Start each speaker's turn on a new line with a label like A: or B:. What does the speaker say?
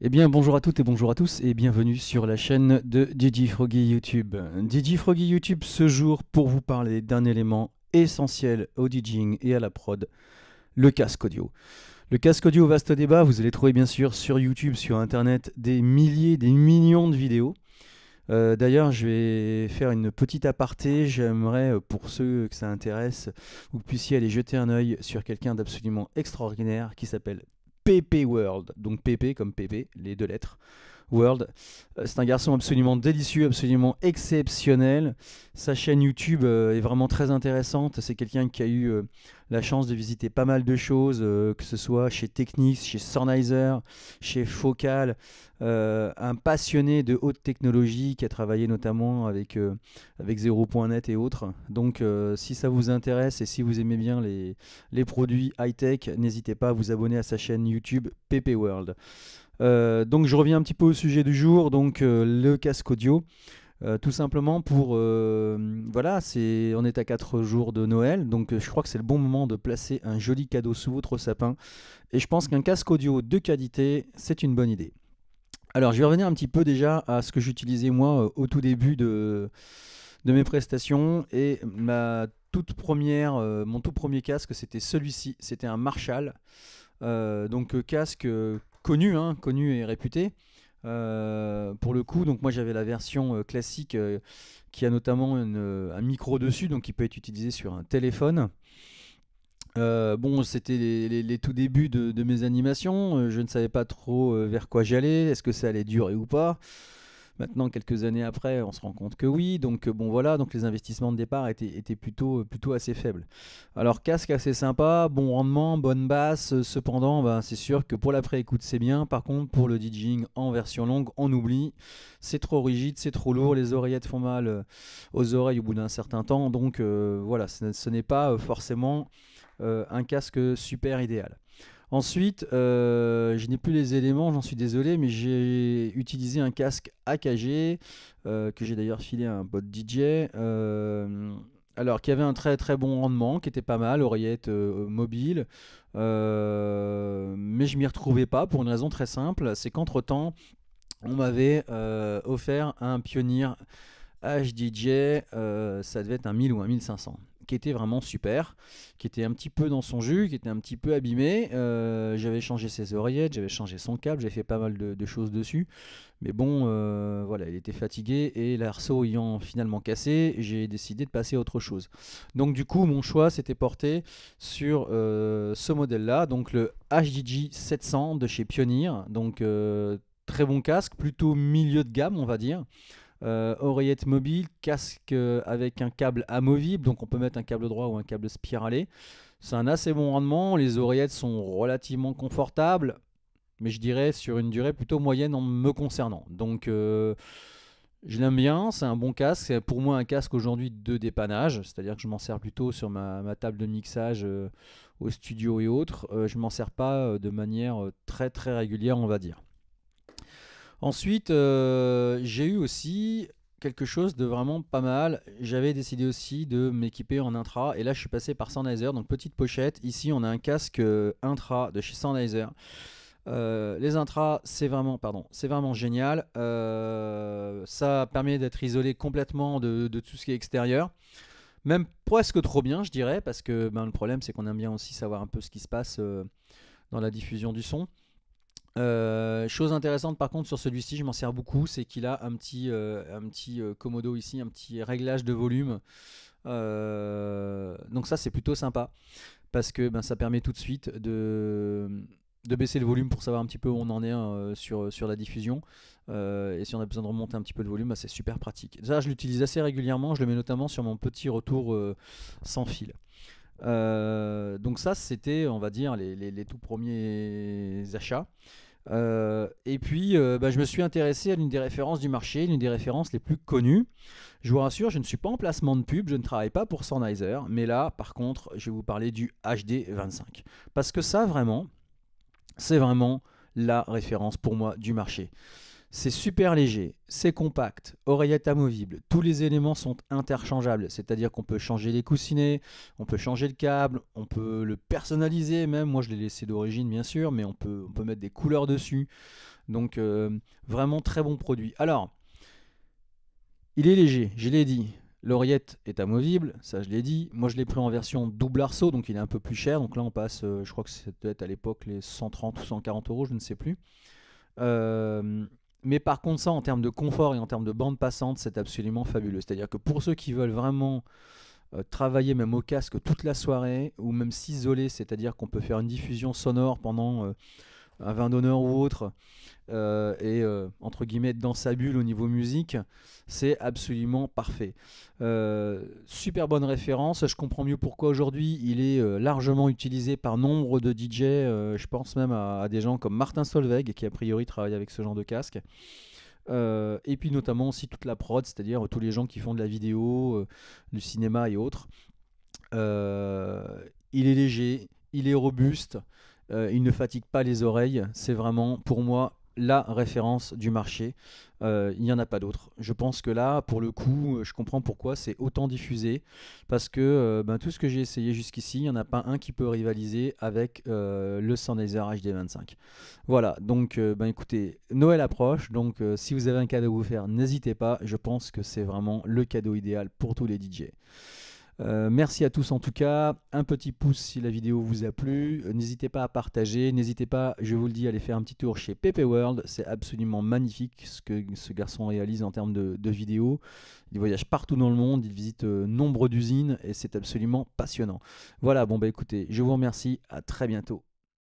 A: Eh bien, bonjour à toutes et bonjour à tous et bienvenue sur la chaîne de Didi Froggy YouTube. Didi Froggy YouTube ce jour pour vous parler d'un élément essentiel au DJing et à la prod, le casque audio. Le casque audio vaste débat, vous allez trouver bien sûr sur YouTube, sur internet, des milliers, des millions de vidéos. Euh, d'ailleurs, je vais faire une petite aparté. J'aimerais, euh, pour ceux que ça intéresse, vous puissiez aller jeter un œil sur quelqu'un d'absolument extraordinaire qui s'appelle PP World. Donc PP comme PP, les deux lettres. World. Euh, c'est un garçon absolument délicieux, absolument exceptionnel. Sa chaîne YouTube euh, est vraiment très intéressante. C'est quelqu'un qui a eu euh, la chance de visiter pas mal de choses, que ce soit chez Technics, chez Sennheiser, chez Focal. un passionné de haute technologie qui a travaillé notamment avec, avec 0.net et autres. Donc si ça vous intéresse et si vous aimez bien les, les produits high-tech, n'hésitez pas à vous abonner à sa chaîne YouTube PP World. Euh, donc je reviens un petit peu au sujet du jour, donc euh, le casque audio. Euh, tout simplement pour voilà c'est on est à 4 jours de Noël donc je crois que c'est le bon moment de placer un joli cadeau sous votre sapin et je pense qu'un casque audio de qualité c'est une bonne idée alors je vais revenir un petit peu déjà à ce que j'utilisais moi au tout début de, de mes prestations et ma toute première mon tout premier casque c'était celui-ci c'était un Marshall donc casque connu, hein, connu et réputé. Euh, pour le coup, donc moi j'avais la version euh, classique euh, qui a notamment un micro dessus, donc qui peut être utilisé sur un téléphone. bon, c'était les, tout débuts de mes animations. je ne savais pas trop vers quoi j'allais, est-ce que ça allait durer ou pas. Maintenant, quelques années après, on se rend compte que oui. Donc euh, bon voilà, donc les investissements de départ étaient, plutôt, euh, plutôt assez faibles. Alors casque assez sympa, bon rendement, bonne basse. Euh, cependant, ben, c'est sûr que pour la pré-écoute c'est bien. Par contre, pour le DJing en version longue, on oublie. C'est trop rigide, c'est trop lourd. Les oreillettes font mal aux oreilles au bout d'un certain temps. Donc voilà, ce, n'est pas forcément un casque super idéal. Ensuite, euh, je n'ai plus les éléments, j'en suis désolé, mais j'ai utilisé un casque AKG, euh, que j'ai d'ailleurs filé à un bot DJ, euh, alors qui avait un très très bon rendement, qui était pas mal, oreillette mobile, mais je m'y retrouvais pas pour une raison très simple, c'est qu'entre-temps, on m'avait offert un Pioneer HDJ, ça devait être un 1000 ou un 1500 qui était vraiment super, qui était un petit peu dans son jus, qui était un petit peu abîmé. Euh, j'avais changé ses oreillettes, j'avais changé son câble, j'avais fait pas mal de, choses dessus. Mais bon, euh, voilà, il était fatigué et l'arceau ayant finalement cassé, j'ai décidé de passer à autre chose. Donc du coup, mon choix s'était porté sur euh, ce modèle-là, donc le HDG 700 de chez Pioneer. Donc très bon casque, plutôt milieu de gamme, on va dire. Euh, oreillette mobile, casque euh, avec un câble amovible, donc on peut mettre un câble droit ou un câble spiralé. C'est un assez bon rendement, les oreillettes sont relativement confortables, mais je dirais sur une durée plutôt moyenne en me concernant. Donc euh, je l'aime bien, c'est un bon casque, c'est pour moi un casque aujourd'hui de dépannage, c'est-à-dire que je m'en sers plutôt sur ma, table de mixage au studio et autres, je m'en sers pas de manière très très régulière on va dire. Ensuite, euh, j'ai eu aussi quelque chose de vraiment pas mal. J'avais décidé aussi de m'équiper en intra et là je suis passé par Sennheiser, donc petite pochette. Ici on a un casque euh, intra de chez Sennheiser. Euh, les intras, c'est vraiment, pardon, c'est vraiment génial. ça permet d'être isolé complètement de, tout ce qui est extérieur. Même presque trop bien, je dirais, parce que ben, le problème, c'est qu'on aime bien aussi savoir un peu ce qui se passe dans la diffusion du son. Euh, chose intéressante par contre sur celui-ci, je m'en sers beaucoup, c'est qu'il a un petit, euh, un petit commodo euh, ici, un petit réglage de volume. donc ça c'est plutôt sympa parce que ben, ça permet tout de suite de, baisser le volume pour savoir un petit peu où on en est hein, sur, la diffusion. et si on a besoin de remonter un petit peu de volume, ben, c'est super pratique. Ça je l'utilise assez régulièrement, je le mets notamment sur mon petit retour sans fil. donc ça c'était on va dire les tout premiers achats. Euh, et puis, euh, bah, je me suis intéressé à l'une des références du marché, l'une des références les plus connues. Je vous rassure, je ne suis pas en placement de pub, je ne travaille pas pour Sennheiser, mais là, par contre, je vais vous parler du HD25. Parce que ça, vraiment, c'est vraiment la référence pour moi du marché. C'est super léger, c'est compact, oreillette amovible, tous les éléments sont interchangeables, c'est-à-dire qu'on peut changer les coussinets, on peut changer le câble, on peut le personnaliser même, moi je l'ai laissé d'origine bien sûr, mais on peut, on peut mettre des couleurs dessus. Donc euh, vraiment très bon produit. Alors, il est léger, je l'ai dit, L'oreillette est amovible, ça je l'ai dit. Moi je l'ai pris en version double arceau, donc il est un peu plus cher. Donc là on passe, euh, je crois que ça peut être à l'époque les 130 ou 140 euros, je ne sais plus. Euh, mais par contre, ça, en termes de confort et en termes de bande passante, c'est absolument fabuleux. C'est-à-dire que pour ceux qui veulent vraiment euh, travailler même au casque toute la soirée, ou même s'isoler, c'est-à-dire qu'on peut faire une diffusion sonore pendant... Euh, un vin d'honneur ou autre, euh, et euh, entre guillemets dans sa bulle au niveau musique, c'est absolument parfait. Euh, super bonne référence, je comprends mieux pourquoi aujourd'hui il est largement utilisé par nombre de DJ, je pense même à, à, des gens comme Martin Solveig qui a priori travaille avec ce genre de casque. et puis notamment aussi toute la prod, c'est-à-dire tous les gens qui font de la vidéo, du cinéma et autres. il est léger, il est robuste, euh, il ne fatigue pas les oreilles. C'est vraiment, pour moi, la référence du marché. Euh, il n'y en a pas d'autre. Je pense que là, pour le coup, euh, je comprends pourquoi c'est autant diffusé. Parce que ben, tout ce que j'ai essayé jusqu'ici, il n'y en a pas un qui peut rivaliser avec le Sennheiser HD25. Voilà, donc ben, écoutez, Noël approche. Donc si vous avez un cadeau à vous faire, n'hésitez pas. Je pense que c'est vraiment le cadeau idéal pour tous les DJ. Euh, merci à tous en tout cas. Un petit pouce si la vidéo vous a plu. Euh, n'hésitez pas à partager. N'hésitez pas, je vous le dis, à aller faire un petit tour chez Pepe World. C'est absolument magnifique ce que ce garçon réalise en termes de, vidéos. Il voyage partout dans le monde. Il visite euh, nombre d'usines et c'est absolument passionnant. Voilà, bon bah écoutez, je vous remercie. À très bientôt.